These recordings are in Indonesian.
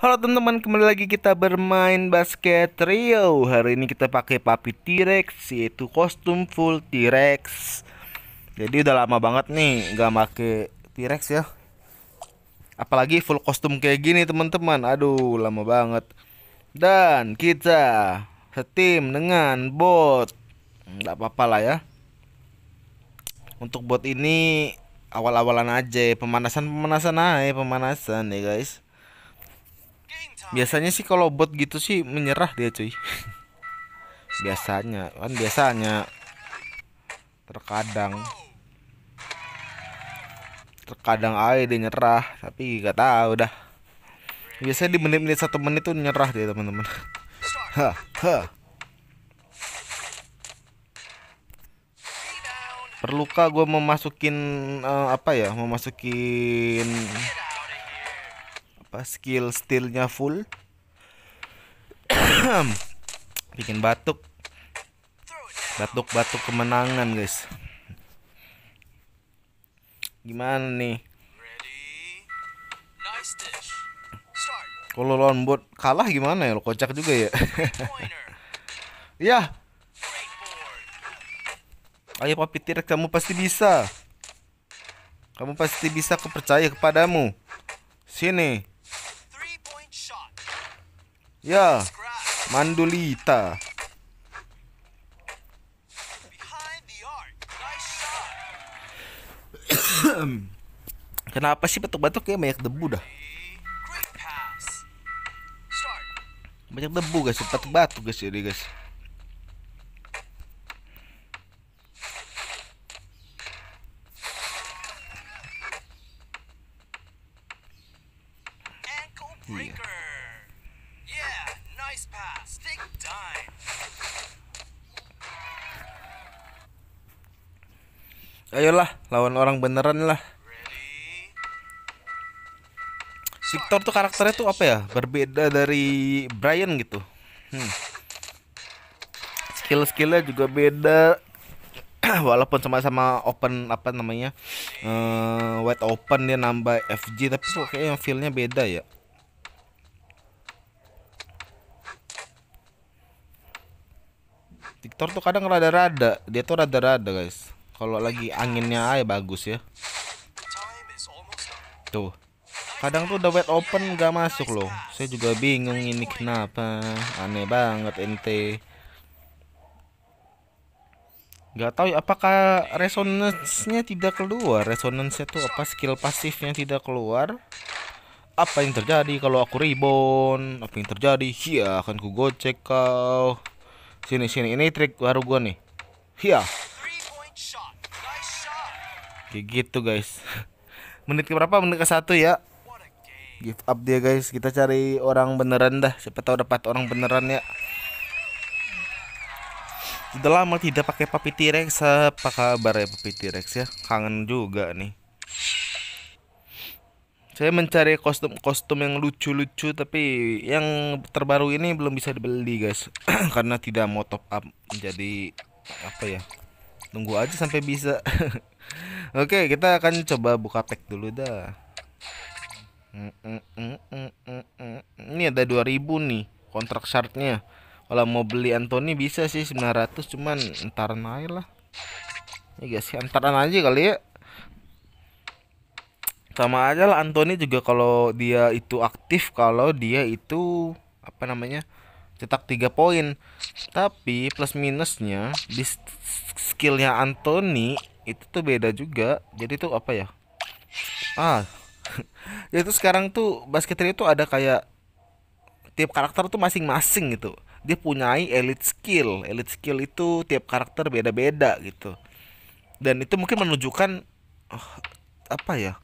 Halo teman-teman, kembali lagi kita bermain basket trio. Hari ini kita pakai papi T-Rex, yaitu kostum full T-Rex. Jadi udah lama banget nih nggak pakai T-Rex ya. Apalagi full kostum kayak gini teman-teman. Aduh, lama banget. Dan kita setim dengan bot. Nggak apa-apa lah ya. Untuk bot ini awal-awalan aja, pemanasan-pemanasan aja, pemanasan ya guys biasanya sih kalau bot gitu sih menyerah dia cuy biasanya kan biasanya terkadang terkadang aja dia nyerah tapi gak tahu dah biasanya di menit-menit satu menit tuh nyerah dia teman-teman ha ha perlukah gue memasukin uh, apa ya memasukin apa skill steelnya full bikin batuk batuk batuk kemenangan guys gimana nih kalau lawan bot kalah gimana ya lo kocak juga ya ya ayo papi tirek kamu pasti bisa kamu pasti bisa kepercaya kepadamu sini Ya, Mandulita. Kenapa sih batuk-batuk kayak banyak debu dah? Banyak debu guys, batuk batu guys ini guys. Iya. Ayolah, lawan orang beneran lah. Victor tuh karakternya tuh apa ya? Berbeda dari Brian gitu. Hmm. Skill-skillnya juga beda. Walaupun sama-sama open apa namanya, uh, wide open dia nambah FG, tapi kok yang feelnya beda ya. Victor tuh kadang rada-rada dia tuh rada-rada guys kalau lagi anginnya aja bagus ya tuh kadang tuh udah wide open gak masuk loh saya juga bingung ini kenapa aneh banget ente Gak tahu ya, apakah resonance-nya tidak keluar. Resonansnya nya tuh apa skill pasifnya tidak keluar? Apa yang terjadi kalau aku rebound? Apa yang terjadi? Iya, akan ku gocek kau. Sini sini ini trik baru gua nih. Iya. Kayak gitu guys. Menit ke berapa? Menit ke satu ya. Give up dia guys. Kita cari orang beneran dah. Siapa tahu dapat orang beneran ya. sudah lama tidak pakai Papi T-Rex. Apa kabar ya Papi T-Rex ya? Kangen juga nih saya mencari kostum-kostum yang lucu-lucu tapi yang terbaru ini belum bisa dibeli guys karena tidak mau top up menjadi apa ya tunggu aja sampai bisa oke okay, kita akan coba buka pack dulu dah ini ada 2000 nih kontrak syaratnya kalau mau beli Anthony bisa sih 900 cuman ntar naik lah iya, ya guys antaran aja kali ya sama aja lah Anthony juga kalau dia itu aktif kalau dia itu apa namanya cetak tiga poin tapi plus minusnya di skillnya Anthony itu tuh beda juga jadi tuh apa ya ah jadi tuh sekarang tuh basketer itu ada kayak tiap karakter tuh masing-masing gitu dia punyai elite skill elite skill itu tiap karakter beda-beda gitu dan itu mungkin menunjukkan oh, apa ya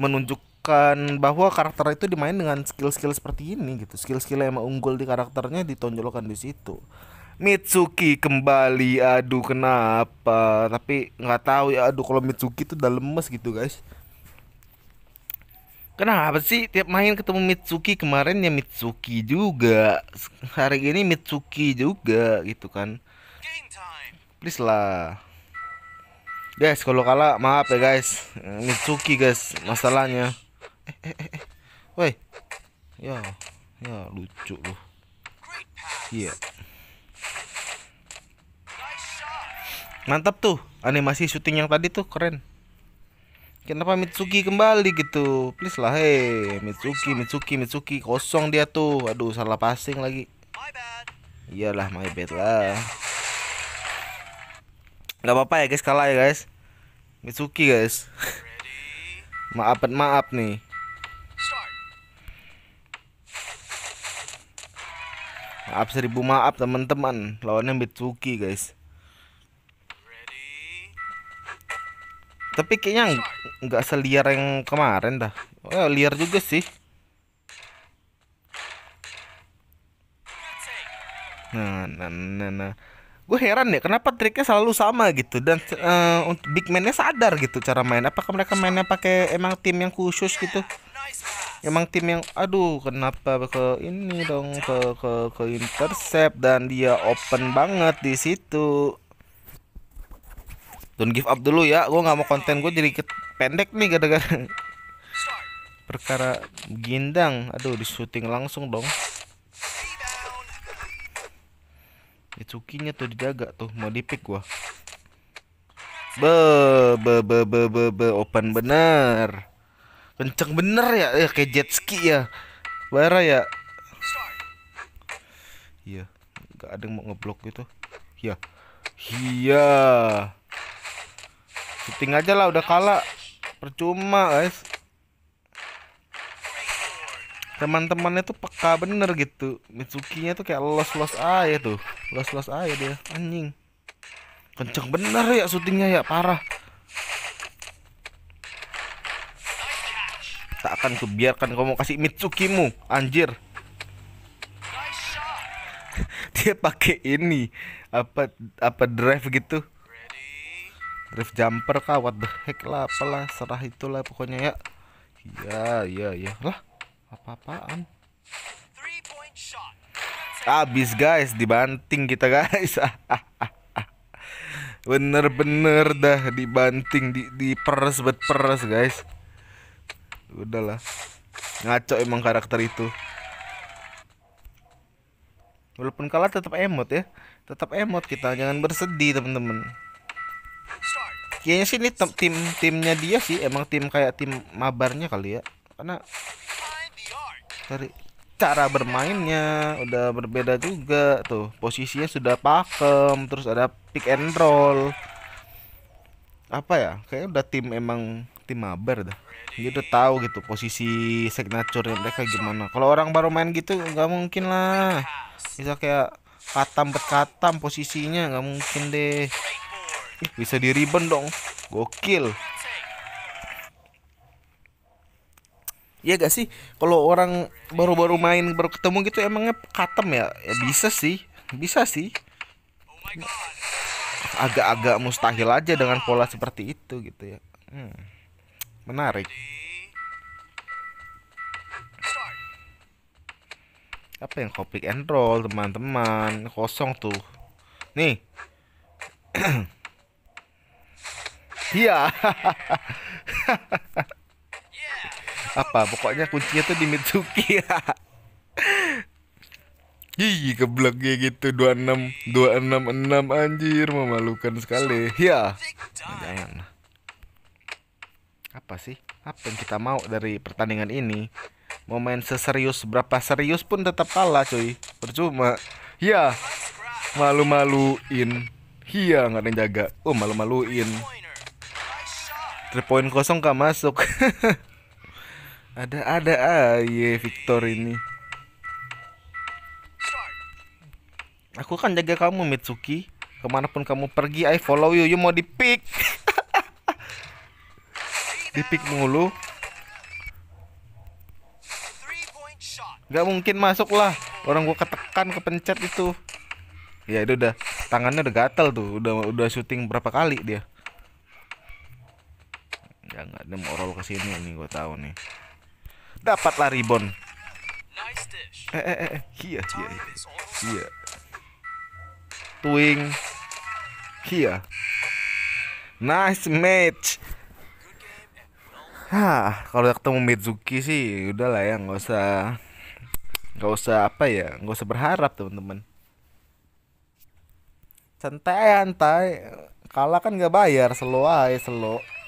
menunjukkan bahwa karakter itu dimain dengan skill-skill seperti ini gitu skill-skill yang unggul di karakternya ditonjolkan di situ Mitsuki kembali aduh kenapa tapi nggak tahu ya aduh kalau Mitsuki itu udah lemes gitu guys Kenapa sih tiap main ketemu Mitsuki kemarin ya Mitsuki juga hari ini Mitsuki juga gitu kan please lah guys kalau kalah maaf ya guys Mitsuki guys masalahnya eh, eh, eh, eh. woi ya ya lucu loh iya yeah. mantap tuh animasi syuting yang tadi tuh keren kenapa Mitsuki kembali gitu please lah hei Mitsuki Mitsuki Mitsuki kosong dia tuh aduh salah passing lagi iyalah my bad lah nggak apa-apa ya guys kalah ya guys Mitsuki guys maaf maaf nih maaf seribu maaf teman-teman lawannya Mitsuki guys tapi kayaknya nggak seliar yang kemarin dah oh, liar juga sih nah nah nah, nah gue heran ya kenapa triknya selalu sama gitu dan uh, big man-nya sadar gitu cara main apakah mereka mainnya pakai emang tim yang khusus gitu emang tim yang aduh kenapa ke ini dong ke ke ke intercept dan dia open banget di situ don't give up dulu ya gue nggak mau konten gue jadi pendek nih gara-gara perkara gindang aduh disuting langsung dong Itsukinya tuh dijaga tuh mau dipik gua. Be be be be be, be open bener. Kenceng bener ya, eh, kayak jet ski ya. Bara ya. Iya, nggak ada yang mau ngeblok gitu. Iya. Iya. Shooting aja lah udah kalah. Percuma, guys teman-temannya tuh peka bener gitu Mitsuki-nya tuh kayak los-los aja tuh los-los aja dia anjing kenceng bener ya syutingnya ya parah tak akan kubiarkan kau mau kasih Mitsuki-mu anjir dia pakai ini apa apa drive gitu drive jumper kah what the heck lah apalah serah itulah pokoknya ya iya iya iya lah apa-apaan Abis guys dibanting kita guys bener-bener dah dibanting di diperes bet peres guys udahlah ngaco emang karakter itu walaupun kalah tetap emot ya tetap emot kita jangan bersedih temen-temen. kayaknya sih ini tim timnya dia sih emang tim kayak tim mabarnya kali ya karena cari cara bermainnya udah berbeda juga tuh posisinya sudah pakem terus ada pick and roll apa ya kayak udah tim emang tim mabar dah dia udah tahu gitu posisi signature mereka gimana kalau orang baru main gitu nggak mungkin lah bisa kayak katam berkatam posisinya nggak mungkin deh Ih, bisa di rebound dong gokil Iya gak sih? Kalau orang baru-baru main baru ketemu gitu emangnya katem ya? ya bisa sih. Bisa sih. Agak-agak mustahil aja dengan pola seperti itu gitu ya. Hmm. Menarik. Apa yang copy and roll teman-teman? Kosong tuh. Nih. Iya. apa pokoknya kuncinya tuh di Mitsuki Ih, keblok ya gitu 26 266 anjir memalukan sekali. Ya. Nah, jangan. Apa sih? Apa yang kita mau dari pertandingan ini? Mau main seserius berapa serius pun tetap kalah, cuy. Percuma. Ya. Malu-maluin. Iya, nggak ada yang jaga. Oh, malu-maluin. 3 poin kosong gak masuk. ada ada aye Victor ini aku kan jaga kamu Mitsuki kemanapun kamu pergi I follow you you mau di pick di pick mulu Gak mungkin masuk lah Orang gua ketekan ke kepencet itu Ya itu udah Tangannya udah gatel tuh Udah udah syuting berapa kali dia Ya nggak ada mau roll kesini nih gua tahu nih Dapatlah ribon. Eh, eh, eh, iya iya iya. Tuing. Iya. Nice match. Hah, kalau udah ketemu Mitsuki sih udah lah ya, nggak usah nggak usah apa ya, nggak usah berharap teman-teman. Santai, santai. Kalah kan nggak bayar, selo aja, selo.